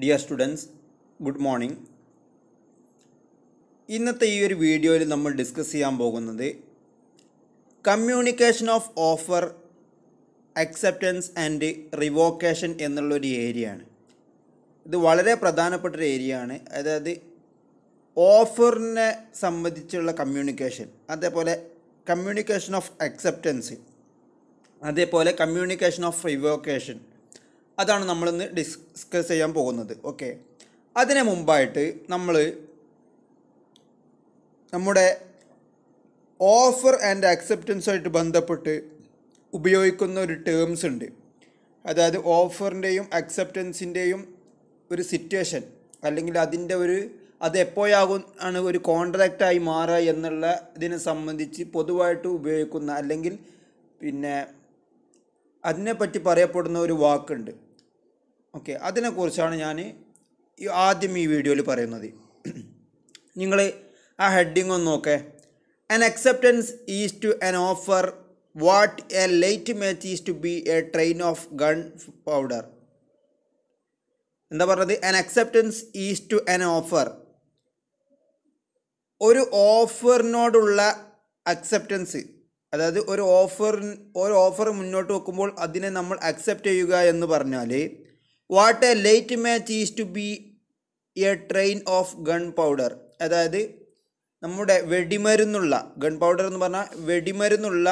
Dear students good morning ഇന്നത്തെ ഈ ഒരു വീഡിയോയിൽ നമ്മൾ ഡിസ്കസ് ചെയ്യാൻ പോകുന്നത് communication of offer acceptance and revocation എന്നുള്ളൊരു ഏരിയയാണ് ഇത് വളരെ പ്രധാനപ്പെട്ടൊരു ഏരിയയാണ് അതായത് ഓഫറിനെ സംബന്ധിച്ചുള്ള കമ്മ്യൂണിക്കേഷൻ അതേപോലെ കമ്മ്യൂണിക്കേഷൻ ഓഫ് അക്സെപ്റ്റൻസ് അതേപോലെ കമ്മ്യൂണിക്കേഷൻ ഓഫ് റിവോക്കേഷൻ അതാണ് നമ്മളിന്ന് ഡിസ്കസ് ചെയ്യാൻ പോകുന്നത് ഓക്കെ അതിന് മുമ്പായിട്ട് നമ്മൾ നമ്മുടെ ഓഫർ ആൻഡ് അക്സെപ്റ്റൻസുമായിട്ട് ബന്ധപ്പെട്ട് ഉപയോഗിക്കുന്ന ഒരു ടേംസ് ഉണ്ട് അതായത് ഓഫറിൻ്റെയും അക്സെപ്റ്റൻസിൻ്റെയും ഒരു സിറ്റുവേഷൻ അല്ലെങ്കിൽ അതിൻ്റെ ഒരു അത് എപ്പോഴാകും ആണ് ഒരു കോൺട്രാക്റ്റായി മാറുക എന്നുള്ള ഇതിനെ സംബന്ധിച്ച് പൊതുവായിട്ട് ഉപയോഗിക്കുന്ന അല്ലെങ്കിൽ പിന്നെ അതിനെപ്പറ്റി പറയപ്പെടുന്ന ഒരു വാക്കുണ്ട് ഓക്കെ അതിനെക്കുറിച്ചാണ് ഞാൻ ആദ്യം ഈ വീഡിയോയിൽ പറയുന്നത് നിങ്ങൾ ആ ഹെഡിങ് ഒന്ന് നോക്കേ an acceptance is to an offer what a light match is to be a train of gunpowder എന്താ പറഞ്ഞത് an acceptance is to an offer ഒരു ഓഫറിനോടുള്ള അക്സെപ്റ്റൻസ് അതായത് ഒരു ഓഫർ ഒരു ഓഫർ മുന്നോട്ട് വെക്കുമ്പോൾ അതിനെ നമ്മൾ അക്സെപ്റ്റ് ചെയ്യുക എന്ന് പറഞ്ഞാൽ what a light match is to be a train of gunpowder അതായത് നമ്മുടെ വെടിമരുന്നുള്ള ഗൺ പൗഡർ എന്ന് പറഞ്ഞാൽ വെടിമരുന്നുള്ള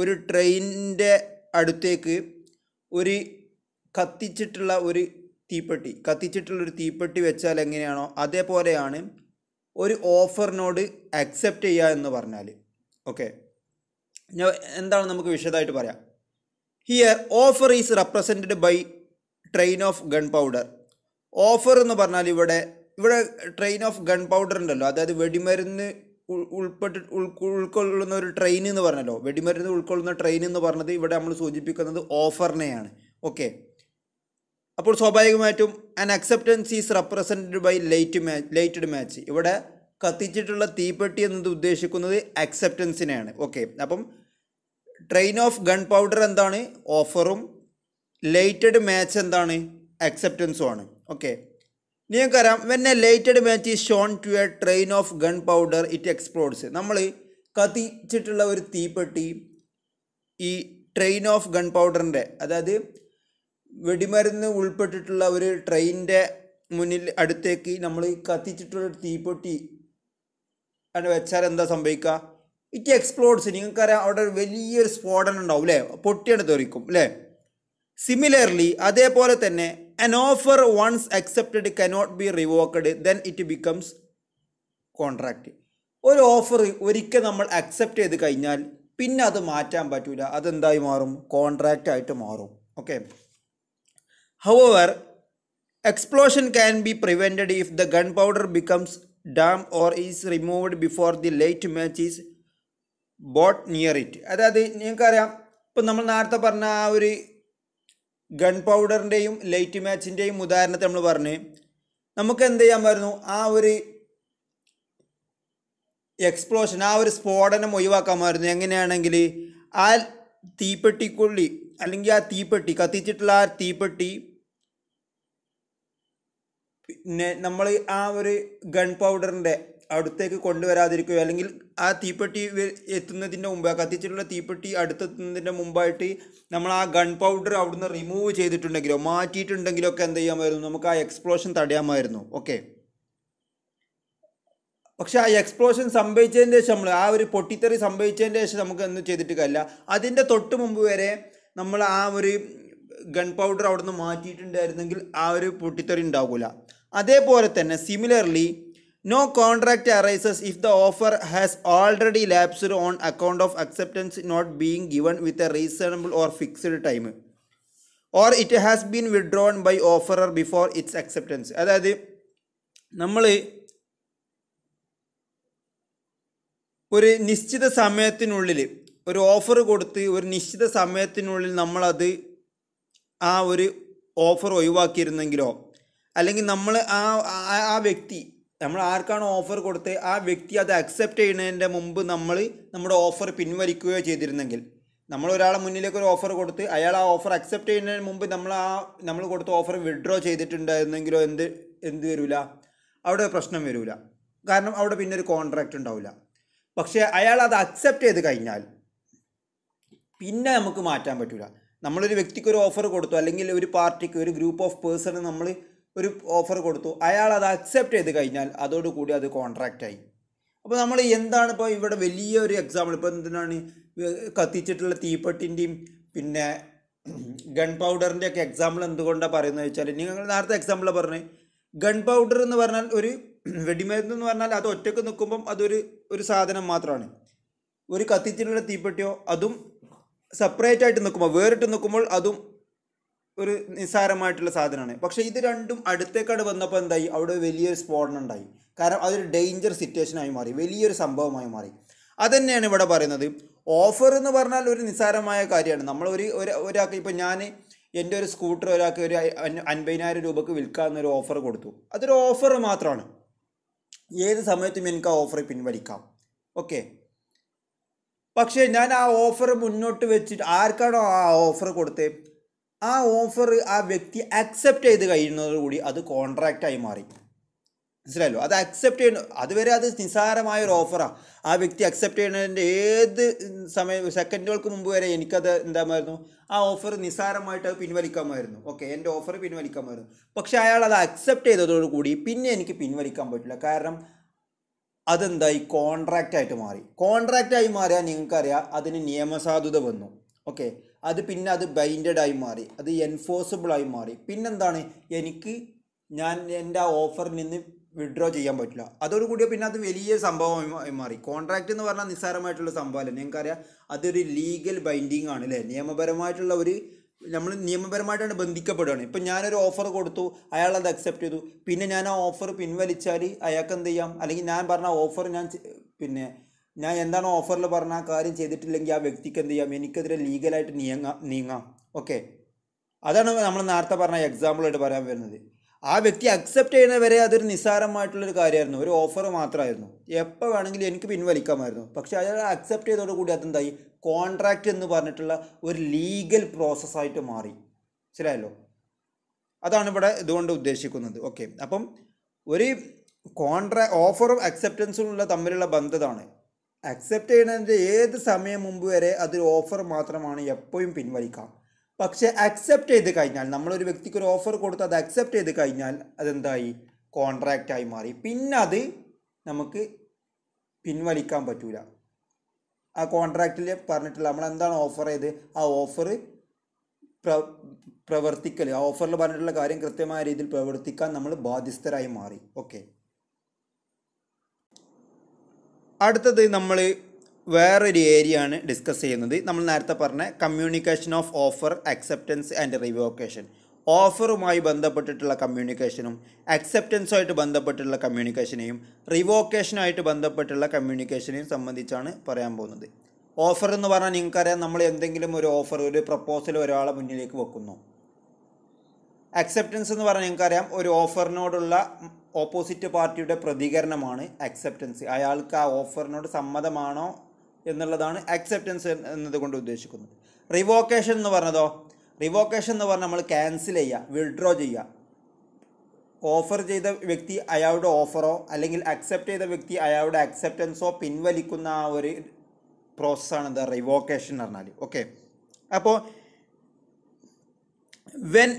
ഒരു ട്രെയിനിൻ്റെ അടുത്തേക്ക് ഒരു കത്തിച്ചിട്ടുള്ള ഒരു തീപ്പെട്ടി കത്തിച്ചിട്ടുള്ളൊരു തീപ്പെട്ടി വെച്ചാൽ എങ്ങനെയാണോ അതേപോലെയാണ് ഒരു ഓഫറിനോട് അക്സെപ്റ്റ് ചെയ്യുക എന്ന് പറഞ്ഞാൽ ഓക്കെ എന്താണ് നമുക്ക് വിശദമായിട്ട് പറയാം here offer is represented by train of gunpowder offer എന്ന് പറഞ്ഞാൽ ഇവിടെ ഇവിടെ ട്രെയിൻ ഓഫ് ഗൺ പൗഡർ ഉണ്ടല്ലോ അതായത് വെടിമരുന്ന് ഉൾപ്പെട്ട് ഉൾക്കൊള്ളുന്ന ഒരു ട്രെയിൻ എന്ന് പറഞ്ഞല്ലോ വെടിമരുന്ന് ഉൾക്കൊള്ളുന്ന ട്രെയിൻ എന്ന് പറഞ്ഞത് ഇവിടെ നമ്മൾ സൂചിപ്പിക്കുന്നത് ഓഫറിനെയാണ് ഓക്കെ അപ്പോൾ സ്വാഭാവികമായിട്ടും an acceptance is represented by light match lighted match ഇവിടെ കത്തിച്ചിട്ടുള്ള തീപ്പെട്ടി എന്നത് ഉദ്ദേശിക്കുന്നത് അക്സെപ്റ്റൻസിനെയാണ് ഓക്കെ അപ്പം ട്രെയിൻ ഓഫ് ഗൺ പൗഡർ എന്താണ് ഓഫറും ലൈറ്റഡ് മാച്ച് എന്താണ് അക്സെപ്റ്റൻസും ആണ് ഓക്കെ നിങ്ങൾക്കറിയാം when a lighted match is shown to a train of gunpowder it explodes നമ്മൾ കത്തിച്ചിട്ടുള്ള ഒരു തീപ്പെട്ടി ഈ ട്രെയിൻ ഓഫ് ഗൺ പൗഡറിൻ്റെ അതായത് വെടിമരുന്ന് ഉൾപ്പെട്ടിട്ടുള്ള ഒരു ട്രെയിനിൻ്റെ മുന്നിൽ അടുത്തേക്ക് നമ്മൾ കത്തിച്ചിട്ടുള്ള തീപ്പെട്ടി അവിടെ വെച്ചാൽ എന്താ സംഭവിക്കുക ഇറ്റ് എക്സ്പ്ലോഡ്സ് നിങ്ങൾക്കറിയാം അവിടെ ഒരു വലിയൊരു സ്ഫോടനം ഉണ്ടാവും അല്ലേ പൊട്ടിയാണ് തെറിക്കും അല്ലേ സിമിലർലി അതേപോലെ തന്നെ an offer once accepted cannot be revoked then it becomes contract ഒരു ഓഫർ ഒരിക്കൽ നമ്മൾ അക്സെപ്റ്റ് ചെയ്ത് കഴിഞ്ഞാൽ പിന്നെ അത് മാറ്റാൻ പറ്റൂല അതെന്തായി മാറും കോൺട്രാക്റ്റ് ആയിട്ട് മാറും okay however explosion can be prevented if the gunpowder becomes damp or is removed before the light match is brought near it അതായത് നിങ്ങൾക്കറിയാം ഇപ്പം നമ്മൾ നേരത്തെ പറഞ്ഞ ആ ഒരു ഗൺ പൗഡറിൻ്റെയും ലൈറ്റ് മാച്ചിൻ്റെയും ഉദാഹരണത്തെ നമ്മൾ പറഞ്ഞ് നമുക്ക് എന്ത് ചെയ്യാൻ ചെയ്യാമായിരുന്നു ആ ഒരു എക്സ്പ്ലോഷൻ ആ ഒരു സ്ഫോടനം ഒഴിവാക്കാമായിരുന്നു എങ്ങനെയാണെങ്കിൽ ആ തീപ്പെട്ടിക്കുള്ളി അല്ലെങ്കിൽ ആ തീപ്പെട്ടി കത്തിച്ചിട്ടുള്ള ആ തീപ്പെട്ടി പിന്നെ നമ്മൾ ആ ഒരു ഗൺ പൗഡറിൻ്റെ അടുത്തേക്ക് കൊണ്ടുവരാതിരിക്കുകയോ അല്ലെങ്കിൽ ആ തീപ്പെട്ടി എത്തുന്നതിൻ്റെ മുമ്പ് കത്തിച്ചിട്ടുള്ള തീപ്പെട്ടി അടുത്തെത്തുന്നതിൻ്റെ മുമ്പായിട്ട് നമ്മൾ ആ ഗൺ പൗഡർ അവിടുന്ന് റിമൂവ് ചെയ്തിട്ടുണ്ടെങ്കിലോ മാറ്റിയിട്ടുണ്ടെങ്കിലോ ഒക്കെ എന്ത് ചെയ്യാമായിരുന്നു നമുക്ക് ആ എക്സ്പ്ലോഷൻ തടയാമായിരുന്നു ഓക്കെ പക്ഷേ ആ എക്സ്പ്ലോഷൻ സംഭവിച്ചതിൻ്റെ ശേഷം നമ്മൾ ആ ഒരു പൊട്ടിത്തെറി സംഭവിച്ചതിൻ്റെ ശേഷം നമുക്ക് എന്ത് ചെയ്തിട്ട് കാര്യമില്ല അതിൻ്റെ തൊട്ട് മുമ്പ് വരെ നമ്മൾ ആ ഒരു ഗൺ പൗഡർ അവിടുന്ന് മാറ്റിയിട്ടുണ്ടായിരുന്നെങ്കിൽ ആ ഒരു പൊട്ടിത്തെറി ഉണ്ടാകില്ല അതേപോലെ തന്നെ similarly no contract arises if the offer has already lapsed on account of acceptance not being given with a reasonable or fixed time or it has been withdrawn by offeror before its acceptance അതായത് നമ്മൾ ഒരു നിശ്ചിത സമയത്തിനുള്ളിൽ ഒരു offer കൊടുത്ത് ഒരു നിശ്ചിത സമയത്തിനുള്ളിൽ നമ്മളത് ആ ഒരു ഓഫർ ഒഴിവാക്കിയിരുന്നെങ്കിലോ അല്ലെങ്കിൽ നമ്മൾ ആ ആ വ്യക്തി നമ്മൾ ആർക്കാണ് ഓഫർ കൊടുത്ത് ആ വ്യക്തി അത് അക്സെപ്റ്റ് ചെയ്യുന്നതിൻ്റെ മുമ്പ് നമ്മൾ നമ്മുടെ ഓഫർ പിൻവലിക്കുകയോ ചെയ്തിരുന്നെങ്കിൽ നമ്മൾ ഒരാളെ മുന്നിലേക്ക് ഒരു ഓഫർ കൊടുത്ത് അയാൾ ആ ഓഫർ അക്സെപ്റ്റ് ചെയ്യുന്നതിന് മുമ്പ് നമ്മൾ ആ നമ്മൾ കൊടുത്ത ഓഫർ വിഡ്രോ ചെയ്തിട്ടുണ്ടായിരുന്നെങ്കിലോ എന്ത് എന്ത് വരില്ല അവിടെ പ്രശ്നം വരില്ല കാരണം അവിടെ പിന്നെ ഒരു കോൺട്രാക്റ്റ് ഉണ്ടാവില്ല പക്ഷേ അയാൾ അത് അക്സെപ്റ്റ് ചെയ്ത് കഴിഞ്ഞാൽ പിന്നെ നമുക്ക് മാറ്റാൻ പറ്റില്ല നമ്മളൊരു വ്യക്തിക്ക് ഒരു ഓഫർ കൊടുത്തു അല്ലെങ്കിൽ ഒരു പാർട്ടിക്ക് ഒരു ഗ്രൂപ്പ് ഓഫ് പേഴ്സണ് നമ്മൾ ഒരു ഓഫർ കൊടുത്തു അയാൾ അത് അക്സെപ്റ്റ് ചെയ്ത് കഴിഞ്ഞാൽ അതോടുകൂടി അത് കോൺട്രാക്റ്റായി അപ്പോൾ നമ്മൾ എന്താണ് ഇപ്പോൾ ഇവിടെ വലിയൊരു എക്സാമ്പിൾ ഇപ്പോൾ എന്തിനാണ് കത്തിച്ചിട്ടുള്ള തീപ്പെട്ടിൻ്റെയും പിന്നെ ഗൺ പൗഡറിൻ്റെ ഒക്കെ എക്സാമ്പിൾ എന്തുകൊണ്ടാണ് പറയുന്നത് വെച്ചാൽ നിങ്ങൾ നേരത്തെ എക്സാമ്പിൾ പറഞ്ഞത് ഗൺ പൗഡർ എന്ന് പറഞ്ഞാൽ ഒരു വെടിമരുന്ന് എന്ന് പറഞ്ഞാൽ അത് ഒറ്റക്ക് നിൽക്കുമ്പം അതൊരു ഒരു സാധനം മാത്രമാണ് ഒരു കത്തിച്ചിട്ടുള്ള തീപ്പെട്ടിയോ അതും സെപ്പറേറ്റ് ആയിട്ട് നിൽക്കുമ്പോൾ വേറിട്ട് നിൽക്കുമ്പോൾ അതും ഒരു നിസ്സാരമായിട്ടുള്ള സാധനമാണ് പക്ഷേ ഇത് രണ്ടും അടുത്തേക്കാട് വന്നപ്പോൾ എന്തായി അവിടെ വലിയൊരു സ്ഫോടനം ഉണ്ടായി കാരണം അതൊരു ഡേഞ്ചർ സിറ്റുവേഷനായി മാറി വലിയൊരു സംഭവമായി മാറി അതന്നെയാണ് ഇവിടെ പറയുന്നത് ഓഫർ എന്ന് പറഞ്ഞാൽ ഒരു നിസ്സാരമായ കാര്യമാണ് നമ്മൾ ഒരു ഒരാൾക്ക് ഇപ്പോൾ ഞാൻ എൻ്റെ ഒരു സ്കൂട്ടർ ഒരാൾക്ക് ഒരു അൻപതിനായിരം രൂപക്ക് വിൽക്കാമെന്നൊരു ഓഫർ കൊടുത്തു അതൊരു ഓഫർ മാത്രമാണ് ഏത് സമയത്തും എനിക്ക് ആ ഓഫർ പിൻവലിക്കാം ഓക്കെ പക്ഷേ ഞാൻ ആ ഓഫർ മുന്നോട്ട് വെച്ചിട്ട് ആർക്കാണോ ആ ഓഫർ കൊടുത്തത് ആ ഓഫർ ആ വ്യക്തി അക്സെപ്റ്റ് ചെയ്ത് കഴിയുന്നതോടുകൂടി അത് കോൺട്രാക്റ്റായി മാറി മനസ്സിലായല്ലോ അത് അക്സെപ്റ്റ് ചെയ്യുന്നു അതുവരെ അത് നിസ്സാരമായ ഒരു ഓഫറാണ് ആ വ്യക്തി അക്സെപ്റ്റ് ചെയ്യുന്നതിൻ്റെ ഏത് സമയം സെക്കൻഡുകൾക്ക് മുമ്പ് വരെ എനിക്കത് എന്താമായിരുന്നു ആ ഓഫർ നിസ്സാരമായിട്ട് പിൻവലിക്കാമായിരുന്നു ഓക്കെ എൻ്റെ ഓഫർ പിൻവലിക്കാമായിരുന്നു പക്ഷേ അയാൾ അത് അക്സെപ്റ്റ് ചെയ്തതോടുകൂടി പിന്നെ എനിക്ക് പിൻവലിക്കാൻ പറ്റില്ല കാരണം അതെന്തായി കോൺട്രാക്റ്റായിട്ട് മാറി കോൺട്രാക്റ്റായി മാറിയാൽ നിങ്ങൾക്കറിയാം അതിന് നിയമസാധുത വന്നു ഓക്കെ അത് പിന്നെ അത് ബൈൻഡഡ് ആയി മാറി അത് എൻഫോഴ്സബിൾ ആയി മാറി പിന്നെന്താണ് എനിക്ക് ഞാൻ എൻ്റെ ആ ഓഫറിൽ നിന്ന് വിഡ്രോ ചെയ്യാൻ പറ്റില്ല അതോടുകൂടി പിന്നെ അത് വലിയ സംഭവമായി മാറി കോൺട്രാക്റ്റ് എന്ന് പറഞ്ഞാൽ നിസ്സാരമായിട്ടുള്ള സംഭവമല്ല നിങ്ങൾക്കറിയാം അതൊരു ലീഗൽ ബൈൻഡിങ് ആണ് അല്ലേ നിയമപരമായിട്ടുള്ള ഒരു നമ്മൾ നിയമപരമായിട്ടാണ് ബന്ധിക്കപ്പെടുകയാണ് ഇപ്പം ഞാനൊരു ഓഫർ കൊടുത്തു അയാൾ അത് അക്സെപ്റ്റ് ചെയ്തു പിന്നെ ഞാൻ ആ ഓഫർ പിൻവലിച്ചാൽ അയാൾക്ക് എന്ത് ചെയ്യാം അല്ലെങ്കിൽ ഞാൻ പറഞ്ഞ ഓഫർ ഞാൻ പിന്നെ ഞാൻ എന്താണോ ഓഫറിൽ പറഞ്ഞ ആ കാര്യം ചെയ്തിട്ടില്ലെങ്കിൽ ആ വ്യക്തിക്ക് എന്ത് ചെയ്യാം എനിക്കെതിരെ ലീഗലായിട്ട് നീങ്ങാം നീങ്ങാം ഓക്കെ അതാണ് നമ്മൾ നേരത്തെ പറഞ്ഞ എക്സാമ്പിളായിട്ട് പറയാൻ വരുന്നത് ആ വ്യക്തി അക്സെപ്റ്റ് ചെയ്യുന്നവരെ അതൊരു നിസ്സാരമായിട്ടുള്ളൊരു കാര്യമായിരുന്നു ഒരു ഓഫർ മാത്രമായിരുന്നു എപ്പോൾ വേണമെങ്കിലും എനിക്ക് പിൻവലിക്കാമായിരുന്നു പക്ഷേ അയാൾ അക്സെപ്റ്റ് ചെയ്തതോടുകൂടി അതെന്തായി കോൺട്രാക്റ്റ് എന്ന് പറഞ്ഞിട്ടുള്ള ഒരു ലീഗൽ പ്രോസസ്സായിട്ട് മാറി മനസ്സിലായല്ലോ അതാണ് ഇവിടെ ഇതുകൊണ്ട് ഉദ്ദേശിക്കുന്നത് ഓക്കെ അപ്പം ഒരു കോൺട്രാ ഓഫറും അക്സെപ്റ്റൻസും ഉള്ള തമ്മിലുള്ള ബന്ധതാണ് അക്സെപ്റ്റ് ചെയ്യുന്നതിൻ്റെ ഏത് സമയം മുമ്പ് വരെ അതൊരു ഓഫർ മാത്രമാണ് എപ്പോഴും പിൻവലിക്കാം പക്ഷേ അക്സെപ്റ്റ് ചെയ്ത് കഴിഞ്ഞാൽ നമ്മളൊരു വ്യക്തിക്ക് ഒരു ഓഫർ കൊടുത്ത് അത് അക്സെപ്റ്റ് ചെയ്ത് കഴിഞ്ഞാൽ അതെന്തായി കോൺട്രാക്റ്റായി മാറി പിന്നെ അത് നമുക്ക് പിൻവലിക്കാൻ പറ്റൂല ആ കോൺട്രാക്റ്റിൽ പറഞ്ഞിട്ടുള്ള നമ്മൾ എന്താണ് ഓഫർ ചെയ്ത് ആ ഓഫർ പ്ര പ്രവർത്തിക്കൽ ആ ഓഫറിൽ പറഞ്ഞിട്ടുള്ള കാര്യം കൃത്യമായ രീതിയിൽ പ്രവർത്തിക്കാൻ നമ്മൾ ബാധ്യസ്ഥരായി മാറി ഓക്കെ അടുത്തത് നമ്മൾ വേറൊരു ഏരിയ ആണ് ഡിസ്കസ് ചെയ്യുന്നത് നമ്മൾ നേരത്തെ പറഞ്ഞ communication of offer acceptance and revocation ഓഫറുമായി ബന്ധപ്പെട്ടിട്ടുള്ള കമ്മ്യൂണിക്കേഷനും അക്സെപ്റ്റൻസുമായിട്ട് ബന്ധപ്പെട്ടുള്ള കമ്മ്യൂണിക്കേഷനെയും റിവോക്കേഷനുമായിട്ട് ബന്ധപ്പെട്ടുള്ള കമ്മ്യൂണിക്കേഷനെയും സംബന്ധിച്ചാണ് പറയാൻ പോകുന്നത് ഓഫർ എന്ന് പറഞ്ഞാൽ നിങ്ങൾക്കറിയാം നമ്മൾ എന്തെങ്കിലും ഒരു ഓഫർ ഒരു പ്രപ്പോസൽ ഒരാളെ മുന്നിലേക്ക് വെക്കുന്നു അക്സെപ്റ്റൻസ് എന്ന് പറഞ്ഞാൽ നിങ്ങൾക്കറിയാം ഒരു ഓഫറിനോടുള്ള ഓപ്പോസിറ്റ് പാർട്ടിയുടെ പ്രതികരണമാണ് അക്സെപ്റ്റൻസ് അയാൾക്ക് ആ ഓഫറിനോട് സമ്മതമാണോ എന്നുള്ളതാണ് അക്സെപ്റ്റൻസ് എന്നതുകൊണ്ട് ഉദ്ദേശിക്കുന്നത് റിവോക്കേഷൻ എന്ന് പറഞ്ഞതോ റിവോക്കേഷൻ എന്ന് പറഞ്ഞാൽ നമ്മൾ ക്യാൻസൽ ചെയ്യുക വിഡ്രോ ചെയ്യുക ഓഫർ ചെയ്ത വ്യക്തി അയാളുടെ ഓഫറോ അല്ലെങ്കിൽ അക്സെപ്റ്റ് ചെയ്ത വ്യക്തി അയാളുടെ അക്സെപ്റ്റൻസോ പിൻവലിക്കുന്ന ആ ഒരു പ്രോസസ്സാണ് എന്താ റിവോക്കേഷൻ എന്ന് പറഞ്ഞാൽ ഓക്കെ അപ്പോൾ വെൻ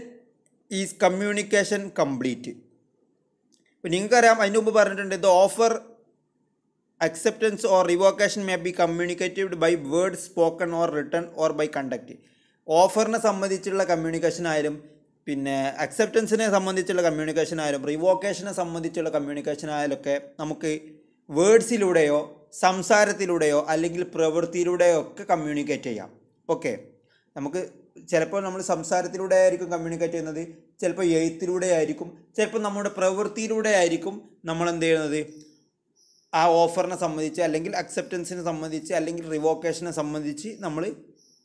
ഈസ് കമ്മ്യൂണിക്കേഷൻ കംപ്ലീറ്റ് ഇപ്പോൾ നിങ്ങൾക്കറിയാം അതിന് മുമ്പ് പറഞ്ഞിട്ടുണ്ട് the offer acceptance or revocation may be communicated by word spoken or written or by conduct ഓഫറിനെ സംബന്ധിച്ചുള്ള കമ്മ്യൂണിക്കേഷൻ ആയാലും പിന്നെ അക്സെപ്റ്റൻസിനെ സംബന്ധിച്ചുള്ള കമ്മ്യൂണിക്കേഷൻ ആയാലും റിവോക്കേഷനെ സംബന്ധിച്ചുള്ള കമ്മ്യൂണിക്കേഷൻ ആയാലൊക്കെ നമുക്ക് വേർഡ്സിലൂടെയോ സംസാരത്തിലൂടെയോ അല്ലെങ്കിൽ പ്രവൃത്തിയിലൂടെയോ ഒക്കെ കമ്മ്യൂണിക്കേറ്റ് ചെയ്യാം ഓക്കെ നമുക്ക് ചിലപ്പോൾ നമ്മൾ സംസാരത്തിലൂടെ ആയിരിക്കും കമ്മ്യൂണിക്കേറ്റ് ചെയ്യുന്നത് ചിലപ്പോൾ എഴുത്തിലൂടെ ആയിരിക്കും ചിലപ്പോൾ നമ്മുടെ പ്രവൃത്തിയിലൂടെ ആയിരിക്കും നമ്മൾ എന്ത് ചെയ്യുന്നത് ആ ഓഫറിനെ സംബന്ധിച്ച് അല്ലെങ്കിൽ അക്സെപ്റ്റൻസിനെ സംബന്ധിച്ച് അല്ലെങ്കിൽ റിവോക്കേഷനെ സംബന്ധിച്ച് നമ്മൾ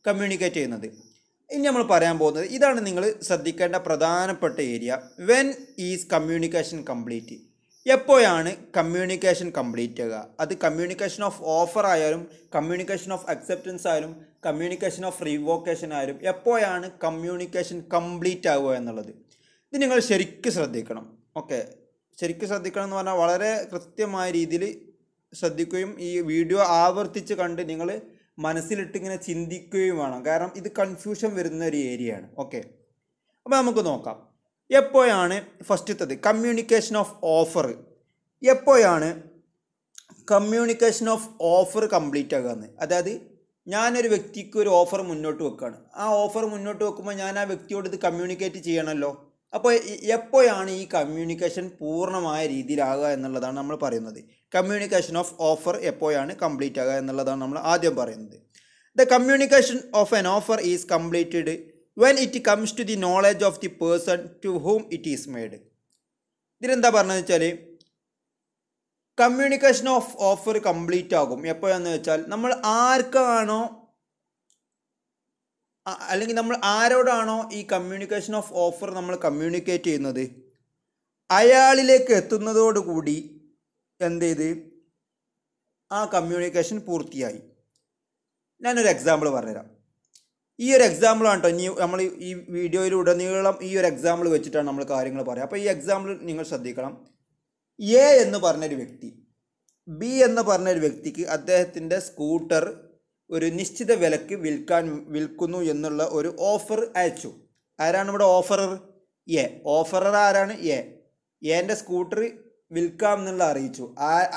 കമ്മ്യൂണിക്കേറ്റ് ചെയ്യുന്നത് ഇനി നമ്മൾ പറയാൻ പോകുന്നത് ഇതാണ് നിങ്ങൾ ശ്രദ്ധിക്കേണ്ട പ്രധാനപ്പെട്ട area when is communication complete എപ്പോഴാണ് കമ്മ്യൂണിക്കേഷൻ കംപ്ലീറ്റ് ചെയ്യുക അത് കമ്മ്യൂണിക്കേഷൻ ഓഫ് ഓഫർ ആയാലും കമ്മ്യൂണിക്കേഷൻ ഓഫ് അക്സെപ്റ്റൻസ് ആയാലും കമ്മ്യൂണിക്കേഷൻ ഓഫ് റീവോക്കേഷൻ ആയാലും എപ്പോഴാണ് കമ്മ്യൂണിക്കേഷൻ കംപ്ലീറ്റ് ആവുക എന്നുള്ളത് ഇത് നിങ്ങൾ ശരിക്കും ശ്രദ്ധിക്കണം ഓക്കെ ശരിക്കും ശ്രദ്ധിക്കണം എന്ന് പറഞ്ഞാൽ വളരെ കൃത്യമായ രീതിയിൽ ശ്രദ്ധിക്കുകയും ഈ വീഡിയോ ആവർത്തിച്ച് കണ്ട് നിങ്ങൾ മനസ്സിലിട്ട് ഇങ്ങനെ ചിന്തിക്കുകയും വേണം കാരണം ഇത് കൺഫ്യൂഷൻ വരുന്ന ഒരു ഏരിയയാണ് ഓക്കെ അപ്പോൾ നമുക്ക് നോക്കാം എപ്പോഴാണ് ഫസ്റ്റത്തത് കമ്മ്യൂണിക്കേഷൻ ഓഫ് ഓഫർ എപ്പോഴാണ് കമ്മ്യൂണിക്കേഷൻ ഓഫ് ഓഫർ കംപ്ലീറ്റ് ആകുന്നത് അതായത് ഞാനൊരു വ്യക്തിക്ക് ഒരു ഓഫർ മുന്നോട്ട് വെക്കുകയാണ് ആ ഓഫർ മുന്നോട്ട് വെക്കുമ്പോൾ ഞാൻ ആ വ്യക്തിയോട് ഇത് കമ്മ്യൂണിക്കേറ്റ് ചെയ്യണമല്ലോ അപ്പോൾ എപ്പോഴാണ് ഈ കമ്മ്യൂണിക്കേഷൻ പൂർണ്ണമായ രീതിയിലാകുക എന്നുള്ളതാണ് നമ്മൾ പറയുന്നത് കമ്മ്യൂണിക്കേഷൻ ഓഫ് ഓഫർ എപ്പോഴാണ് കംപ്ലീറ്റ് ആകുക എന്നുള്ളതാണ് നമ്മൾ ആദ്യം പറയുന്നത് the communication of an offer is completed when it comes to the knowledge of the person to whom it is made ഇതിലെന്താ പറഞ്ഞതെന്ന് വെച്ചാൽ കമ്മ്യൂണിക്കേഷൻ ഓഫ് ഓഫർ കംപ്ലീറ്റ് ആകും എപ്പോഴാന്ന് വെച്ചാൽ നമ്മൾ ആർക്കാണോ അല്ലെങ്കിൽ നമ്മൾ ആരോടാണോ ഈ കമ്മ്യൂണിക്കേഷൻ ഓഫ് ഓഫർ നമ്മൾ കമ്മ്യൂണിക്കേറ്റ് ചെയ്യുന്നത് അയാളിലേക്ക് എത്തുന്നതോടുകൂടി എന്ത് ചെയ്ത് ആ കമ്മ്യൂണിക്കേഷൻ പൂർത്തിയായി ഞാനൊരു എക്സാമ്പിൾ പറഞ്ഞുതരാം ഈ ഒരു എക്സാമ്പിളാണ് കേട്ടോ ഇനി നമ്മൾ ഈ വീഡിയോയിലുടനീളം ഈ ഒരു എക്സാമ്പിൾ വെച്ചിട്ടാണ് നമ്മൾ കാര്യങ്ങൾ പറയുക അപ്പോൾ ഈ എക്സാമ്പിൾ നിങ്ങൾ ശ്രദ്ധിക്കണം എ എന്ന് പറഞ്ഞൊരു വ്യക്തി ബി എന്ന് പറഞ്ഞൊരു വ്യക്തിക്ക് അദ്ദേഹത്തിൻ്റെ സ്കൂട്ടർ ഒരു നിശ്ചിത വിലക്ക് വിൽക്കാൻ വിൽക്കുന്നു എന്നുള്ള ഒരു ഓഫർ അയച്ചു ആരാണ് ഇവിടെ ഓഫറർ എ ഓഫറർ ആരാണ് എ എൻ്റെ സ്കൂട്ടർ വിൽക്കാം എന്നുള്ള അറിയിച്ചു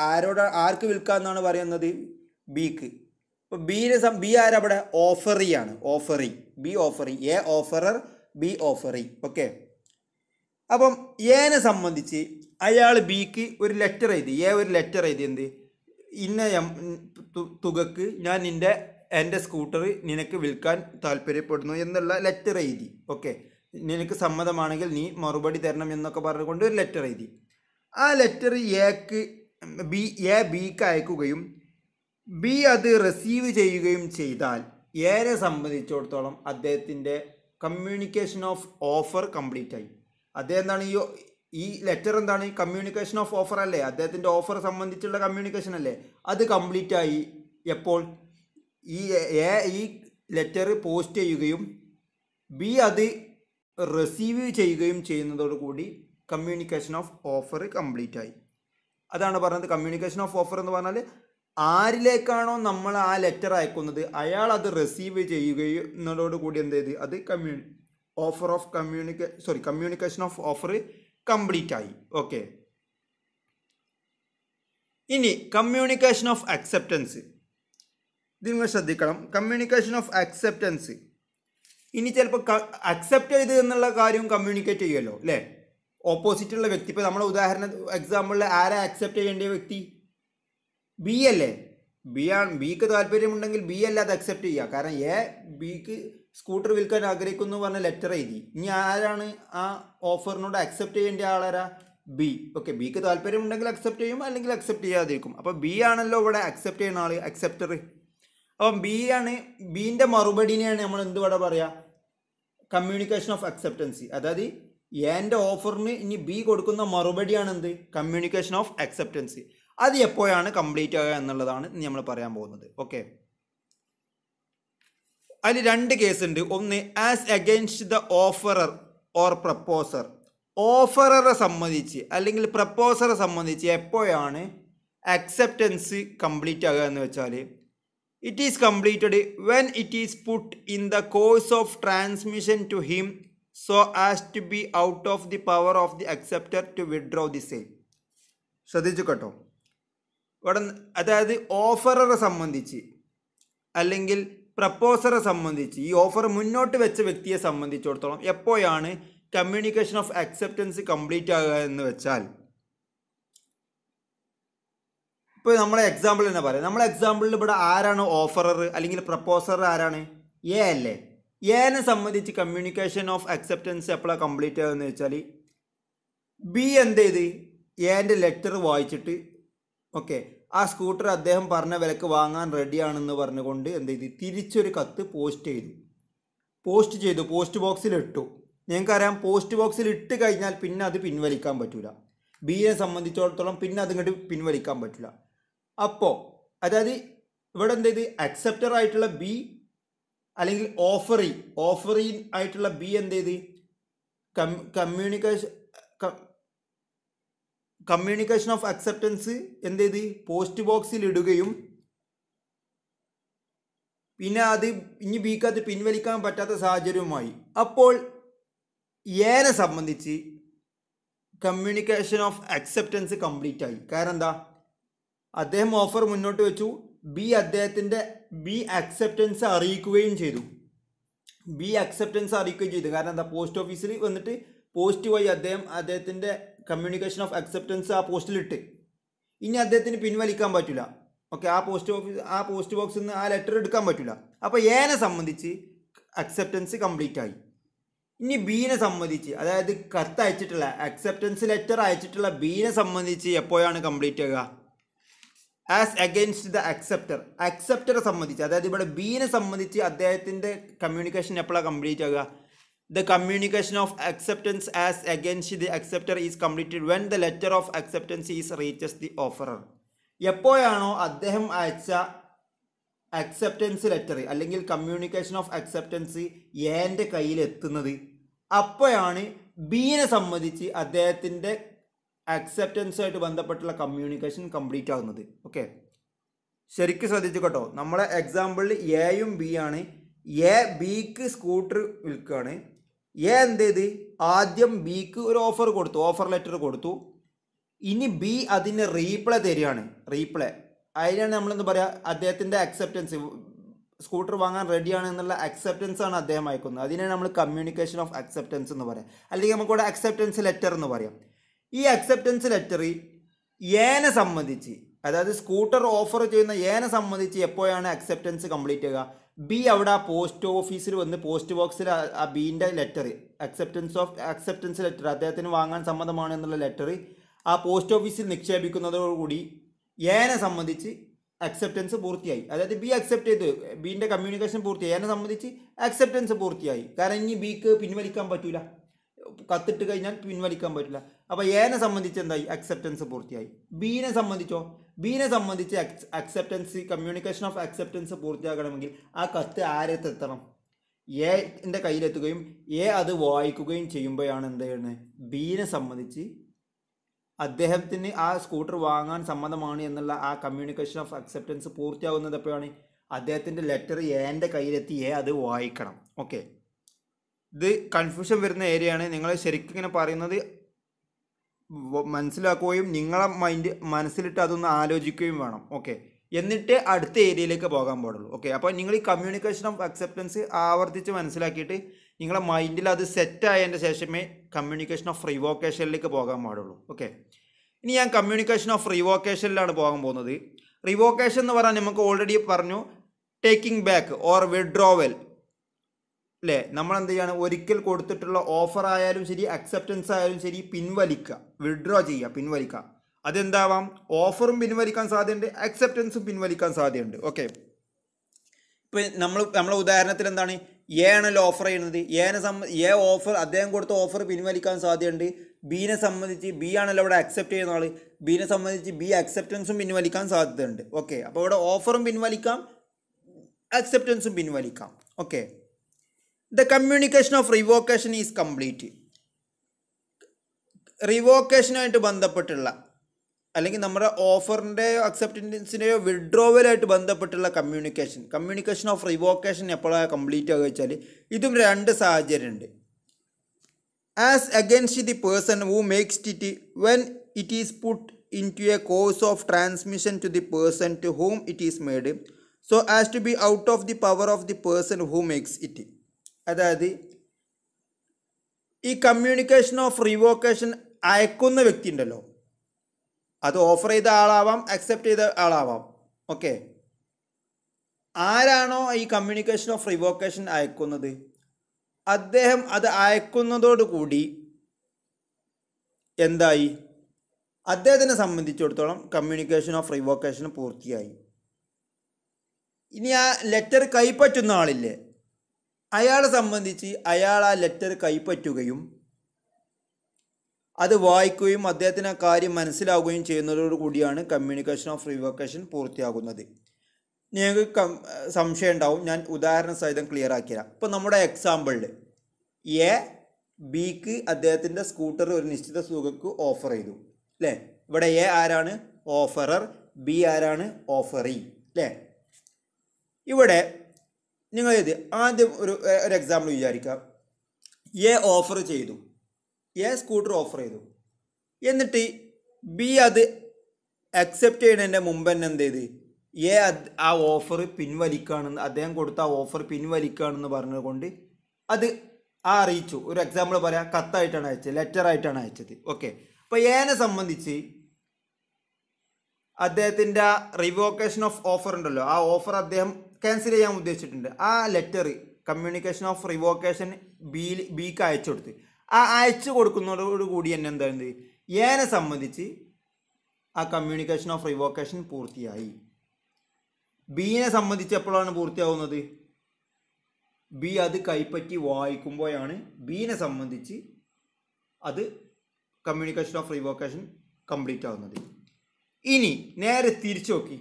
ആരോട് ആർക്ക് വിൽക്കാം എന്നാണ് പറയുന്നത് ബിക്ക് ഇപ്പം ബിയിന് സം ബി അവിടെ ഓഫറി ആണ് offeree B offeree A offeror B offeree okay അപ്പം എനെ സംബന്ധിച്ച് അയാൾ ബിക്ക് ഒരു ലെറ്റർ എഴുതി എ ഒരു ലെറ്റർ എഴുതി എന്ത് ഇന്ന തുകക്ക് ഞാൻ നിൻ്റെ എൻ്റെ സ്കൂട്ടർ നിനക്ക് വിൽക്കാൻ താല്പര്യപ്പെടുന്നു എന്നുള്ള ലെറ്റർ എഴുതി ഓക്കെ നിനക്ക് സമ്മതമാണെങ്കിൽ നീ മറുപടി തരണം എന്നൊക്കെ പറഞ്ഞുകൊണ്ട് ഒരു ലെറ്റർ എഴുതി ആ ലെറ്റർ എക്ക് ബി എ ബിക്ക് അയക്കുകയും ബി അത് റിസീവ് ചെയ്യുകയും ചെയ്താൽ ഏരെ സംബന്ധിച്ചിടത്തോളം അദ്ദേഹത്തിൻ്റെ കമ്മ്യൂണിക്കേഷൻ ഓഫ് ഓഫർ കംപ്ലീറ്റ് ആയി അദ്ദേഹം എന്താണ് ഈ ഈ ലെറ്റർ എന്താണ് കമ്മ്യൂണിക്കേഷൻ ഓഫ് ഓഫർ അല്ലേ അദ്ദേഹത്തിൻ്റെ ഓഫർ സംബന്ധിച്ചുള്ള കമ്മ്യൂണിക്കേഷൻ അല്ലേ അത് കംപ്ലീറ്റ് ആയി എപ്പോൾ ഈ എ ഈ ലെറ്റർ പോസ്റ്റ് ചെയ്യുകയും ബി അത് റിസീവ് ചെയ്യുകയും ചെയ്യുന്നതോടുകൂടി കമ്മ്യൂണിക്കേഷൻ ഓഫ് ഓഫർ കംപ്ലീറ്റ് ആയി അതാണ് പറഞ്ഞത് കമ്മ്യൂണിക്കേഷൻ ഓഫ് ഓഫർ എന്ന് പറഞ്ഞാൽ ആരിലേക്കാണോ നമ്മൾ ആ ലെറ്റർ അയക്കുന്നത് അയാൾ അത് റിസീവ് ചെയ്യുകയും എന്നതോടുകൂടി എന്ത് ചെയ്ത് അത് കമ്മ്യൂണി ഓഫർ ഓഫ് കമ്മ്യൂണിക്കേ sorry communication of offer complete ആയി ഓക്കെ ഇനി കമ്മ്യൂണിക്കേഷൻ ഓഫ് അക്സെപ്റ്റൻസ് ഇത് നിങ്ങൾ ശ്രദ്ധിക്കണം കമ്മ്യൂണിക്കേഷൻ ഓഫ് അക്സെപ്റ്റൻസ് ഇനി ചിലപ്പോൾ അക്സെപ്റ്റ് ചെയ്ത് എന്നുള്ള കാര്യം കമ്മ്യൂണിക്കേറ്റ് ചെയ്യുമല്ലോ അല്ലേ ഓപ്പോസിറ്റുള്ള വ്യക്തി ഇപ്പോൾ നമ്മൾ ഉദാഹരണം എക്സാമ്പിളിൽ ആരെ അക്സെപ്റ്റ് ചെയ്യേണ്ട വ്യക്തി ബി അല്ലേ ബി ആണ് ബിക്ക് താല്പര്യമുണ്ടെങ്കിൽ ബി അല്ല അത് അക്സെപ്റ്റ് ചെയ്യുക കാരണം എ ബിക്ക് സ്കൂട്ടർ വിൽക്കാൻ ആഗ്രഹിക്കുന്നു പറഞ്ഞ ലെറ്റർ എഴുതി ഇനി ആരാണ് ആ ഓഫറിനോട് അക്സെപ്റ്റ് ചെയ്യേണ്ട ആളാരാ ബി ഓക്കെ ബിക്ക് താല്പര്യമുണ്ടെങ്കിൽ അക്സെപ്റ്റ് ചെയ്യും അല്ലെങ്കിൽ അക്സെപ്റ്റ് ചെയ്യാതിരിക്കും അപ്പോൾ ബി ആണല്ലോ ഇവിടെ അക്സെപ്റ്റ് ചെയ്യുന്ന ആൾ അക്സെപ്റ്റർ അപ്പം ബി ആണ് ബീൻ്റെ മറുപടിനെയാണ് നമ്മൾ എന്ത് ഇവിടെ പറയുക കമ്മ്യൂണിക്കേഷൻ ഓഫ് അക്സെപ്റ്റൻസി അതായത് എൻ്റെ ഓഫറിന് ഇനി ബി കൊടുക്കുന്ന മറുപടിയാണ് എന്ത് കമ്മ്യൂണിക്കേഷൻ ഓഫ് അക്സെപ്റ്റൻസി അത് എപ്പോഴാണ് കംപ്ലീറ്റ് ആകുക എന്നുള്ളതാണ് നമ്മൾ പറയാൻ പോകുന്നത് ഓക്കെ അതിൽ രണ്ട് കേസ് ഉണ്ട് ഒന്ന് as against the offeror or proposer ഓഫററെ സംബന്ധിച്ച് അല്ലെങ്കിൽ പ്രപ്പോസറെ സംബന്ധിച്ച് എപ്പോഴാണ് അക്സെപ്റ്റൻസ് കംപ്ലീറ്റ് ആകുക എന്ന് വെച്ചാൽ it is completed when it is put in the course of transmission to him so as to be out of the power of the acceptor to withdraw the same ശ്രദ്ധിച്ചു കേട്ടോ ഇവിടെ അതായത് ഓഫററെ സംബന്ധിച്ച് അല്ലെങ്കിൽ പ്രപ്പോസറെ സംബന്ധിച്ച് ഈ ഓഫർ മുന്നോട്ട് വെച്ച വ്യക്തിയെ സംബന്ധിച്ചിടത്തോളം എപ്പോഴാണ് കമ്മ്യൂണിക്കേഷൻ ഓഫ് അക്സെപ്റ്റൻസ് കംപ്ലീറ്റ് ആകുക എന്ന് വെച്ചാൽ ഇപ്പോൾ നമ്മളെ എക്സാമ്പിൾ തന്നെ പറയാം നമ്മളെ എക്സാമ്പിളിൽ ഇവിടെ ആരാണ് ഓഫറർ അല്ലെങ്കിൽ പ്രപ്പോസർ ആരാണ് എ അല്ലേ എനെ സംബന്ധിച്ച് കമ്മ്യൂണിക്കേഷൻ ഓഫ് അക്സെപ്റ്റൻസ് എപ്പോഴാണ് കംപ്ലീറ്റ് എന്ന് വെച്ചാൽ ബി എന്ത് ചെയ്ത് എൻ്റെ ലെറ്റർ വായിച്ചിട്ട് ഓക്കെ ആ സ്കൂട്ടർ അദ്ദേഹം പറഞ്ഞ വിലക്ക് വാങ്ങാൻ റെഡിയാണെന്ന് പറഞ്ഞുകൊണ്ട് എന്ത് ചെയ്തു തിരിച്ചൊരു കത്ത് പോസ്റ്റ് ചെയ്തു പോസ്റ്റ് ചെയ്തു പോസ്റ്റ് ബോക്സിൽ ഇട്ടു ഞങ്ങൾക്കറിയാം പോസ്റ്റ് ബോക്സിൽ ഇട്ട് കഴിഞ്ഞാൽ പിന്നെ അത് പിൻവലിക്കാൻ പറ്റില്ല എ സംബന്ധിച്ചിടത്തോളം പിന്നെ അതിങ്ങോട്ട് പിൻവലിക്കാൻ പറ്റില്ല അപ്പോൾ അതായത് ഇവിടെ എന്ത് ചെയ്ത് അക്സെപ്റ്റർ ആയിട്ടുള്ള ബി അല്ലെങ്കിൽ ഓഫറി ഓഫറി ആയിട്ടുള്ള ബി എന്ത് ചെയ്ത് കമ്മ്യൂണിക്കേഷൻ കമ്മ്യൂണിക്കേഷൻ ഓഫ് അക്സെപ്റ്റൻസ് എന്ത് ചെയ്ത് പോസ്റ്റ് ബോക്സിൽ ഇടുകയും പിന്നെ അത് ഇനി ബിക്കകത്ത് പിൻവലിക്കാൻ പറ്റാത്ത സാഹചര്യവുമായി അപ്പോൾ ഏനെ സംബന്ധിച്ച് കമ്മ്യൂണിക്കേഷൻ ഓഫ് അക്സെപ്റ്റൻസ് കംപ്ലീറ്റ് ആയി കാരണം എന്താ അദ്ദേഹം ഓഫർ മുന്നോട്ട് വെച്ചു ബി അദ്ദേഹത്തിൻ്റെ ബി അക്സെപ്റ്റൻസ് അറിയിക്കുകയും ചെയ്തു ബി അക്സെപ്റ്റൻസ് അറിയിക്കുകയും ചെയ്തു കാരണം എന്താ പോസ്റ്റ് ഓഫീസിൽ വന്നിട്ട് പോസ്റ്റ് വഴി അദ്ദേഹം അദ്ദേഹത്തിൻ്റെ കമ്മ്യൂണിക്കേഷൻ ഓഫ് അക്സെപ്റ്റൻസ് ആ പോസ്റ്റിലിട്ട് ഇനി അദ്ദേഹത്തിന് പിൻവലിക്കാൻ പറ്റില്ല ഓക്കെ ആ പോസ്റ്റ് ഓഫീസ് ആ പോസ്റ്റ് ബോക്സിൽ നിന്ന് ആ ലെറ്റർ എടുക്കാൻ പറ്റില്ല അപ്പോൾ എനെ സംബന്ധിച്ച് അക്സെപ്റ്റൻസ് കംപ്ലീറ്റ് ആയി ഇനി ബീനെ സംബന്ധിച്ച് അതായത് കത്ത് അയച്ചിട്ടുള്ള അക്സെപ്റ്റൻസ് ലെറ്റർ അയച്ചിട്ടുള്ള ബീനെ സംബന്ധിച്ച് എപ്പോഴാണ് കംപ്ലീറ്റ് ആകുക ആസ് അഗെയിൻസ്റ്റ് ദ അക്സെപ്റ്റർ അക്സെപ്റ്ററെ സംബന്ധിച്ച് അതായത് ഇവിടെ ബീനെ സംബന്ധിച്ച് അദ്ദേഹത്തിൻ്റെ കമ്മ്യൂണിക്കേഷൻ എപ്പോഴാണ് കംപ്ലീറ്റ് ആകുക The communication of acceptance as against the acceptor is completed when the letter of acceptance is reaches the offerer. എപ്പോഴാണോ അദ്ദേഹം അയച്ച അക്സെപ്റ്റൻസ് ലെറ്റർ അല്ലെങ്കിൽ കമ്മ്യൂണിക്കേഷൻ ഓഫ് അക്സെപ്റ്റൻസ് എൻ്റെ കയ്യിൽ എത്തുന്നത് അപ്പോഴാണ് ബീനെ സംബന്ധിച്ച് അദ്ദേഹത്തിൻ്റെ അക്സെപ്റ്റൻസുമായിട്ട് ബന്ധപ്പെട്ടുള്ള കമ്മ്യൂണിക്കേഷൻ കംപ്ലീറ്റ് ആകുന്നത് ഓക്കെ ശരിക്കും ശ്രദ്ധിച്ചു കേട്ടോ നമ്മളെ എക്സാമ്പിളിൽ എയും ബി ആണ് എ ബിക്ക് സ്കൂട്ടർ വിൽക്കുകയാണ് എ എന്ത് ചെയ്ത് ആദ്യം ബിക്ക് ഒരു ഓഫർ കൊടുത്തു ഓഫർ ലെറ്റർ കൊടുത്തു ഇനി ബി അതിന് റീപ്ലേ തരികയാണ് റീപ്ലേ അതിനാണ് നമ്മളെന്ന് പറയുക അദ്ദേഹത്തിൻ്റെ അക്സെപ്റ്റൻസ് സ്കൂട്ടർ വാങ്ങാൻ റെഡിയാണ് എന്നുള്ള അക്സെപ്റ്റൻസ് ആണ് അദ്ദേഹം അയക്കുന്നത് അതിനെ നമ്മൾ കമ്മ്യൂണിക്കേഷൻ ഓഫ് അക്സെപ്റ്റൻസ് എന്ന് പറയാം അല്ലെങ്കിൽ നമുക്കിവിടെ അക്സെപ്റ്റൻസ് ലെറ്റർ എന്ന് പറയാം ഈ അക്സെപ്റ്റൻസ് ലെറ്റർ ഏനെ സംബന്ധിച്ച് അതായത് സ്കൂട്ടർ ഓഫർ ചെയ്യുന്ന ഏനെ സംബന്ധിച്ച് എപ്പോഴാണ് അക്സെപ്റ്റൻസ് കംപ്ലീറ്റ് ചെയ്യുക ബി അവിടെ ആ പോസ്റ്റ് ഓഫീസിൽ വന്ന് പോസ്റ്റ് ബോക്സിൽ ആ ബീൻ്റെ letter acceptance of acceptance letter അദ്ദേഹത്തിന് വാങ്ങാൻ സമ്മതമാണ് എന്നുള്ള ലെറ്റർ ആ പോസ്റ്റ് ഓഫീസിൽ നിക്ഷേപിക്കുന്നതോടുകൂടി ഏനെ സംബന്ധിച്ച് അക്സെപ്റ്റൻസ് പൂർത്തിയായി അതായത് ബി അക്സെപ്റ്റ് ചെയ്ത് ബീൻ്റെ കമ്മ്യൂണിക്കേഷൻ പൂർത്തിയായി എന്നെ സംബന്ധിച്ച് അക്സെപ്റ്റൻസ് പൂർത്തിയായി കാരണം ഇനി ബിക്ക് പിൻവലിക്കാൻ പറ്റില്ല കത്തിട്ട് കഴിഞ്ഞാൽ പിൻവലിക്കാൻ പറ്റില്ല അപ്പോൾ എനെ സംബന്ധിച്ച് എന്തായി അക്സെപ്റ്റൻസ് പൂർത്തിയായി ബീനെ സംബന്ധിച്ചോ ബീനെ സംബന്ധിച്ച് അക്സെപ്റ്റൻസ് കമ്മ്യൂണിക്കേഷൻ ഓഫ് അക്സെപ്റ്റൻസ് പൂർത്തിയാക്കണമെങ്കിൽ ആ കത്ത് ആരത്തെത്തണം എന്റെ കയ്യിലെത്തുകയും എ അത് വായിക്കുകയും ചെയ്യുമ്പോഴാണ് എന്താണ് ബീനെ സംബന്ധിച്ച് അദ്ദേഹത്തിന് ആ സ്കൂട്ടർ വാങ്ങാൻ സമ്മതമാണ് എന്നുള്ള ആ കമ്മ്യൂണിക്കേഷൻ ഓഫ് അക്സെപ്റ്റൻസ് പൂർത്തിയാവുന്നത് എപ്പോഴാണ് അദ്ദേഹത്തിൻ്റെ ലെറ്റർ എൻ്റെ കയ്യിലെത്തി എ അത് വായിക്കണം ഓക്കെ ഇത് കൺഫ്യൂഷൻ വരുന്ന ഏരിയയാണ് നിങ്ങൾ ശരിക്കും ഇങ്ങനെ പറയുന്നത് മനസ്സിലാക്കുകയും നിങ്ങളെ മൈൻഡ് മനസ്സിലിട്ട് അതൊന്ന് ആലോചിക്കുകയും വേണം ഓക്കെ എന്നിട്ട് അടുത്ത ഏരിയയിലേക്ക് പോകാൻ പാടുള്ളൂ ഓക്കെ അപ്പോൾ നിങ്ങൾ ഈ കമ്മ്യൂണിക്കേഷൻ ഓഫ് അക്സെപ്റ്റൻസ് ആവർത്തിച്ച് മനസ്സിലാക്കിയിട്ട് നിങ്ങളെ മൈൻഡിൽ അത് സെറ്റ് ആയതിൻ്റെ ശേഷമേ കമ്മ്യൂണിക്കേഷൻ ഓഫ് വോക്കേഷനിലേക്ക് പോകാൻ പാടുള്ളൂ ഓക്കെ ഇനി ഞാൻ കമ്മ്യൂണിക്കേഷൻ ഓഫ് വോക്കേഷനിലാണ് പോകാൻ പോകുന്നത് റിവോക്കേഷൻ എന്ന് പറഞ്ഞാൽ നമുക്ക് ഓൾറെഡി പറഞ്ഞു ടേക്കിംഗ് ബാക്ക് ഓർ വിഡ്രോവൽ അല്ലേ നമ്മൾ എന്ത് ചെയ്യാണ് ഒരിക്കൽ കൊടുത്തിട്ടുള്ള ഓഫർ ആയാലും ശരി അക്സെപ്റ്റൻസ് ആയാലും ശരി പിൻവലിക്കുക വിഡ്രോ ചെയ്യുക പിൻവലിക്കുക അതെന്താവാം ഓഫറും പിൻവലിക്കാൻ സാധ്യതയുണ്ട് അക്സെപ്റ്റൻസും പിൻവലിക്കാൻ സാധ്യതയുണ്ട് ഓക്കെ ഇപ്പം നമ്മൾ നമ്മളെ ഉദാഹരണത്തിൽ എന്താണ് എ ആണല്ലോ ഓഫർ ചെയ്യുന്നത് എനെ സംബന്ധി എ ഓഫർ അദ്ദേഹം കൊടുത്ത ഓഫർ പിൻവലിക്കാൻ സാധ്യതയുണ്ട് ബീനെ സംബന്ധിച്ച് ബി ആണല്ലോ അവിടെ അക്സെപ്റ്റ് ചെയ്യുന്ന ആൾ ബീനെ സംബന്ധിച്ച് ബി അക്സെപ്റ്റൻസും പിൻവലിക്കാൻ സാധ്യതയുണ്ട് ഓക്കെ അപ്പോൾ ഇവിടെ ഓഫറും പിൻവലിക്കാം അക്സെപ്റ്റൻസും പിൻവലിക്കാം okay the communication of revocation is complete റിവോക്കേഷനുമായിട്ട് ബന്ധപ്പെട്ടുള്ള അല്ലെങ്കിൽ നമ്മുടെ ഓഫറിൻ്റെയോ അക്സെപ്റ്റൻസിൻ്റെയോ വിഡ്രോവലായിട്ട് ബന്ധപ്പെട്ടുള്ള കമ്മ്യൂണിക്കേഷൻ കമ്മ്യൂണിക്കേഷൻ ഓഫ് റിവോക്കേഷൻ എപ്പോഴാണ് കംപ്ലീറ്റ് ആകുക വെച്ചാൽ ഇതും രണ്ട് സാഹചര്യമുണ്ട് as against the person who makes it when it is put in to a course of transmission to the person to whom it is made so as to be out of the power of the person who makes it അതായത് ഈ communication of revocation അയക്കുന്ന വ്യക്തി ഉണ്ടല്ലോ അത് offer ചെയ്ത ആളാവാം accept ചെയ്ത ആളാവാം okay ആരാണോ ഈ കമ്മ്യൂണിക്കേഷൻ ഓഫ് റിവോക്കേഷൻ അയക്കുന്നത് അദ്ദേഹം അത് അയക്കുന്നതോടുകൂടി എന്തായി അദ്ദേഹത്തിനെ സംബന്ധിച്ചിടത്തോളം കമ്മ്യൂണിക്കേഷൻ ഓഫ് റിവോക്കേഷൻ പൂർത്തിയായി ഇനി ആ ലെറ്റർ കൈപ്പറ്റുന്ന ആളില്ലേ അയാളെ സംബന്ധിച്ച് അയാൾ ആ ലെറ്റർ കൈപ്പറ്റുകയും അത് വായിക്കുകയും അദ്ദേഹത്തിന് ആ കാര്യം മനസ്സിലാവുകയും കൂടിയാണ് കമ്മ്യൂണിക്കേഷൻ ഓഫ് റിവോക്കേഷൻ പൂർത്തിയാകുന്നത് നിങ്ങൾക്ക് കം സംശയം ഉണ്ടാവും ഞാൻ ഉദാഹരണ സഹിതം ക്ലിയർ ആക്കിയതാണ് ഇപ്പം നമ്മുടെ എക്സാമ്പിളിൽ എ ബിക്ക് അദ്ദേഹത്തിൻ്റെ സ്കൂട്ടർ ഒരു നിശ്ചിത തുകക്ക് ഓഫർ ചെയ്തു അല്ലേ ഇവിടെ എ ആരാണ് ഓഫറർ ബി ആരാണ് ഓഫറി അല്ലേ ഇവിടെ നിങ്ങൾ ഇത് ആദ്യം ഒരു ഒരു എക്സാമ്പിൾ വിചാരിക്കാം എ ഓഫർ ചെയ്തു എ സ്കൂട്ടർ ഓഫർ ചെയ്തു എന്നിട്ട് ബി അത് അക്സെപ്റ്റ് ചെയ്യണതിൻ്റെ മുമ്പ് തന്നെ എന്ത് ചെയ്ത് എ ആ ഓഫർ പിൻവലിക്കുകയാണെന്ന് അദ്ദേഹം കൊടുത്ത ആ ഓഫർ പിൻവലിക്കുകയാണെന്ന് പറഞ്ഞുകൊണ്ട് അത് ആ അറിയിച്ചു ഒരു എക്സാമ്പിൾ പറയാം കത്തായിട്ടാണ് അയച്ചത് ലെറ്ററായിട്ടാണ് അയച്ചത് ഓക്കെ അപ്പോൾ എനെ സംബന്ധിച്ച് അദ്ദേഹത്തിൻ്റെ റിവോക്കേഷൻ ഓഫ് ഓഫർ ഉണ്ടല്ലോ ആ ഓഫർ അദ്ദേഹം ക്യാൻസൽ ചെയ്യാൻ ഉദ്ദേശിച്ചിട്ടുണ്ട് ആ ലെറ്റർ കമ്മ്യൂണിക്കേഷൻ ഓഫ് റിവോക്കേഷൻ ബിയിൽ ബിക്ക് അയച്ചു കൊടുത്ത് ആ അയച്ചു കൊടുക്കുന്നതോട് കൂടി തന്നെ എന്താണ് ഏനെ സംബന്ധിച്ച് ആ കമ്മ്യൂണിക്കേഷൻ ഓഫ് റിവോക്കേഷൻ പൂർത്തിയായി ബീനെ സംബന്ധിച്ച് എപ്പോഴാണ് പൂർത്തിയാവുന്നത് ബി അത് കൈപ്പറ്റി വായിക്കുമ്പോഴാണ് ബീനെ സംബന്ധിച്ച് അത് കമ്മ്യൂണിക്കേഷൻ ഓഫ് റിവോക്കേഷൻ കംപ്ലീറ്റ് ആവുന്നത് ഇനി നേരെ തിരിച്ചു നോക്കി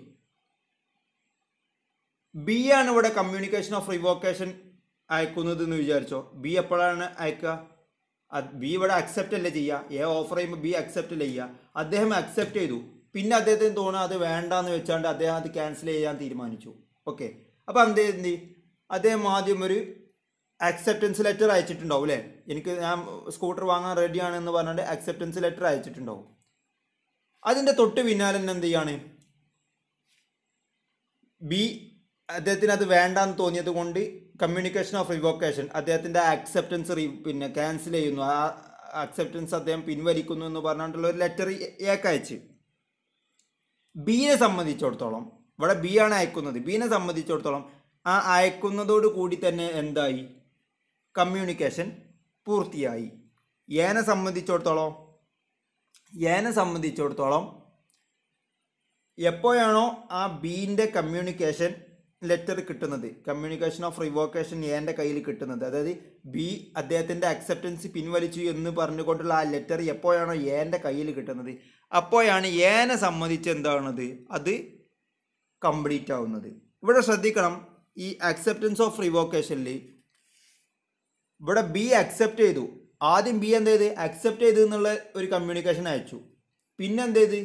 ബി ആണ് ഇവിടെ കമ്മ്യൂണിക്കേഷൻ ഓഫ് റിവോക്കേഷൻ അയക്കുന്നത് എന്ന് വിചാരിച്ചോ ബി എപ്പോഴാണ് അയക്കുക ബി ഇവിടെ അക്സെപ്റ്റ് അല്ലേ ചെയ്യുക എ ഓഫർ ചെയ്യുമ്പോൾ ബി അക്സെപ്റ്റ് അല്ലേ ചെയ്യുക അദ്ദേഹം അക്സെപ്റ്റ് ചെയ്തു പിന്നെ അദ്ദേഹത്തിന് തോന്നുക അത് വേണ്ടെന്ന് വെച്ചാണ്ട് അദ്ദേഹം അത് ക്യാൻസൽ ചെയ്യാൻ തീരുമാനിച്ചു ഓക്കെ അപ്പോൾ എന്ത് എന്ത് അദ്ദേഹം ആദ്യം ഒരു അക്സെപ്റ്റൻസ് ലെറ്റർ അയച്ചിട്ടുണ്ടാവും അല്ലേ എനിക്ക് ഞാൻ സ്കൂട്ടർ വാങ്ങാൻ റെഡിയാണ് എന്ന് പറഞ്ഞാൽ അക്സെപ്റ്റൻസ് ലെറ്റർ അയച്ചിട്ടുണ്ടാവും അതിൻ്റെ തൊട്ട് പിന്നാലെ എന്ത് ചെയ്യാണ് ബി അദ്ദേഹത്തിന് അത് വേണ്ടാന്ന് തോന്നിയത് കൊണ്ട് കമ്മ്യൂണിക്കേഷൻ ഓഫ് റിവോക്കേഷൻ അദ്ദേഹത്തിൻ്റെ ആക്സെപ്റ്റൻസ് പിന്നെ ക്യാൻസൽ ചെയ്യുന്നു ആ അക്സെപ്റ്റൻസ് അദ്ദേഹം പിൻവലിക്കുന്നു എന്ന് പറഞ്ഞുകൊണ്ടുള്ള ഒരു ലെറ്റർ എക്ക് അയച്ച് ബിയെ സംബന്ധിച്ചിടത്തോളം ഇവിടെ ബി ആണ് അയക്കുന്നത് ബിനെ സംബന്ധിച്ചിടത്തോളം ആ അയക്കുന്നതോട് കൂടി തന്നെ എന്തായി കമ്മ്യൂണിക്കേഷൻ പൂർത്തിയായി ഏനെ സംബന്ധിച്ചിടത്തോളം ഏനെ സംബന്ധിച്ചിടത്തോളം എപ്പോഴാണോ ആ ബീൻ്റെ കമ്മ്യൂണിക്കേഷൻ ലെറ്റർ കിട്ടുന്നത് കമ്മ്യൂണിക്കേഷൻ ഓഫ് റിവോക്കേഷൻ എൻ്റെ കയ്യിൽ കിട്ടുന്നത് അതായത് ബി അദ്ദേഹത്തിൻ്റെ അക്സെപ്റ്റൻസ് പിൻവലിച്ചു എന്ന് പറഞ്ഞുകൊണ്ടുള്ള ആ ലെറ്റർ എപ്പോഴാണോ എൻ്റെ കയ്യിൽ കിട്ടുന്നത് അപ്പോഴാണ് ഏനെ സംബന്ധിച്ച് എന്താണത് അത് കംപ്ലീറ്റ് ആവുന്നത് ഇവിടെ ശ്രദ്ധിക്കണം ഈ അക്സെപ്റ്റൻസ് ഓഫ് റിവോക്കേഷനിൽ ഇവിടെ ബി അക്സെപ്റ്റ് ചെയ്തു ആദ്യം ബി എന്ത് ചെയ്ത് അക്സെപ്റ്റ് ചെയ്തു എന്നുള്ള ഒരു കമ്മ്യൂണിക്കേഷൻ അയച്ചു പിന്നെന്ത് ചെയ്ത്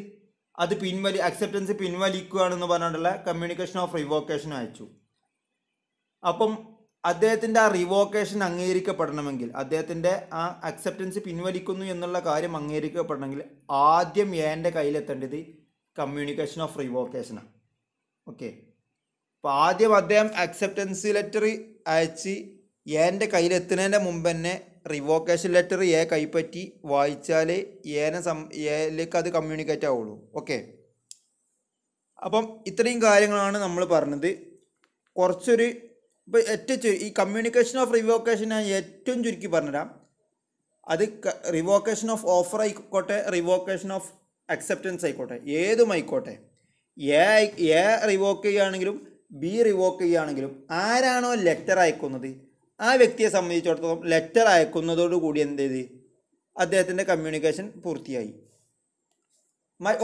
അത് പിൻവലി അക്സെപ്റ്റൻസ് പിൻവലിക്കുകയാണെന്ന് പറഞ്ഞിട്ടുള്ള കമ്മ്യൂണിക്കേഷൻ ഓഫ് റിവോക്കേഷൻ അയച്ചു അപ്പം അദ്ദേഹത്തിൻ്റെ ആ റിവോക്കേഷൻ അംഗീകരിക്കപ്പെടണമെങ്കിൽ അദ്ദേഹത്തിൻ്റെ ആ അക്സെപ്റ്റൻസ് പിൻവലിക്കുന്നു എന്നുള്ള കാര്യം അംഗീകരിക്കപ്പെടണമെങ്കിൽ ആദ്യം എൻ്റെ കയ്യിലെത്തേണ്ടത് കമ്മ്യൂണിക്കേഷൻ ഓഫ് റിവോക്കേഷനാണ് ഓക്കെ അപ്പോൾ ആദ്യം അദ്ദേഹം അക്സെപ്റ്റൻസ് ലെറ്റർ അയച്ച് എൻ്റെ കയ്യിലെത്തുന്നതിൻ്റെ മുമ്പ് തന്നെ റിവോക്കേഷൻ ലെറ്റർ എ കൈപ്പറ്റി വായിച്ചാൽ ഏനെ സം എയിലേക്ക് അത് കമ്മ്യൂണിക്കേറ്റ് ആവുള്ളൂ ഓക്കെ അപ്പം ഇത്രയും കാര്യങ്ങളാണ് നമ്മൾ പറഞ്ഞത് കുറച്ചൊരു ഇപ്പോൾ ഏറ്റവും ഈ കമ്മ്യൂണിക്കേഷൻ ഓഫ് റിവോക്കേഷൻ ഞാൻ ഏറ്റവും ചുരുക്കി പറഞ്ഞുതരാം അത് റിവോക്കേഷൻ ഓഫ് ഓഫർ ആയിക്കോട്ടെ റിവോക്കേഷൻ ഓഫ് അക്സെപ്റ്റൻസ് ആയിക്കോട്ടെ ഏതുമായിക്കോട്ടെ എ എ റിവോക്ക് ചെയ്യുകയാണെങ്കിലും ബി റിവോക്ക് ചെയ്യുകയാണെങ്കിലും ആരാണോ ലെറ്റർ അയക്കുന്നത് ആ വ്യക്തിയെ സംബന്ധിച്ചിടത്തോളം ലെറ്റർ അയക്കുന്നതോടുകൂടി എന്ത് ചെയ്ത് അദ്ദേഹത്തിൻ്റെ കമ്മ്യൂണിക്കേഷൻ പൂർത്തിയായി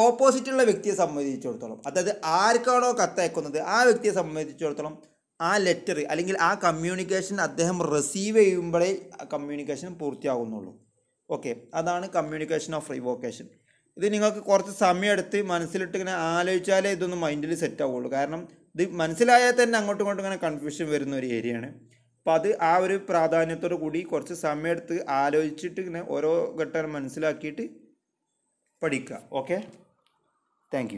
ഓപ്പോസിറ്റുള്ള വ്യക്തിയെ സംബന്ധിച്ചിടത്തോളം അതായത് ആർക്കാണോ കത്തയക്കുന്നത് ആ വ്യക്തിയെ സംബന്ധിച്ചിടത്തോളം ആ ലെറ്റർ അല്ലെങ്കിൽ ആ കമ്മ്യൂണിക്കേഷൻ അദ്ദേഹം റിസീവ് ചെയ്യുമ്പോഴേ കമ്മ്യൂണിക്കേഷൻ പൂർത്തിയാകുന്നുള്ളൂ ഓക്കെ അതാണ് കമ്മ്യൂണിക്കേഷൻ ഓഫ് റിവോക്കേഷൻ ഇത് നിങ്ങൾക്ക് കുറച്ച് സമയമെടുത്ത് മനസ്സിലിട്ട് ഇങ്ങനെ ആലോചിച്ചാലേ ഇതൊന്നും മൈൻഡിൽ സെറ്റ് ആവുള്ളൂ കാരണം ഇത് മനസ്സിലായാൽ തന്നെ അങ്ങോട്ടും ഇങ്ങോട്ടും ഇങ്ങനെ കൺഫ്യൂഷൻ വരുന്ന ഒരു ഏരിയയാണ് അപ്പം അത് ആ ഒരു പ്രാധാന്യത്തോടു കൂടി കുറച്ച് സമയമെടുത്ത് ആലോചിച്ചിട്ട് ഇങ്ങനെ ഓരോ ഘട്ടം മനസ്സിലാക്കിയിട്ട് പഠിക്കുക ഓക്കെ താങ്ക്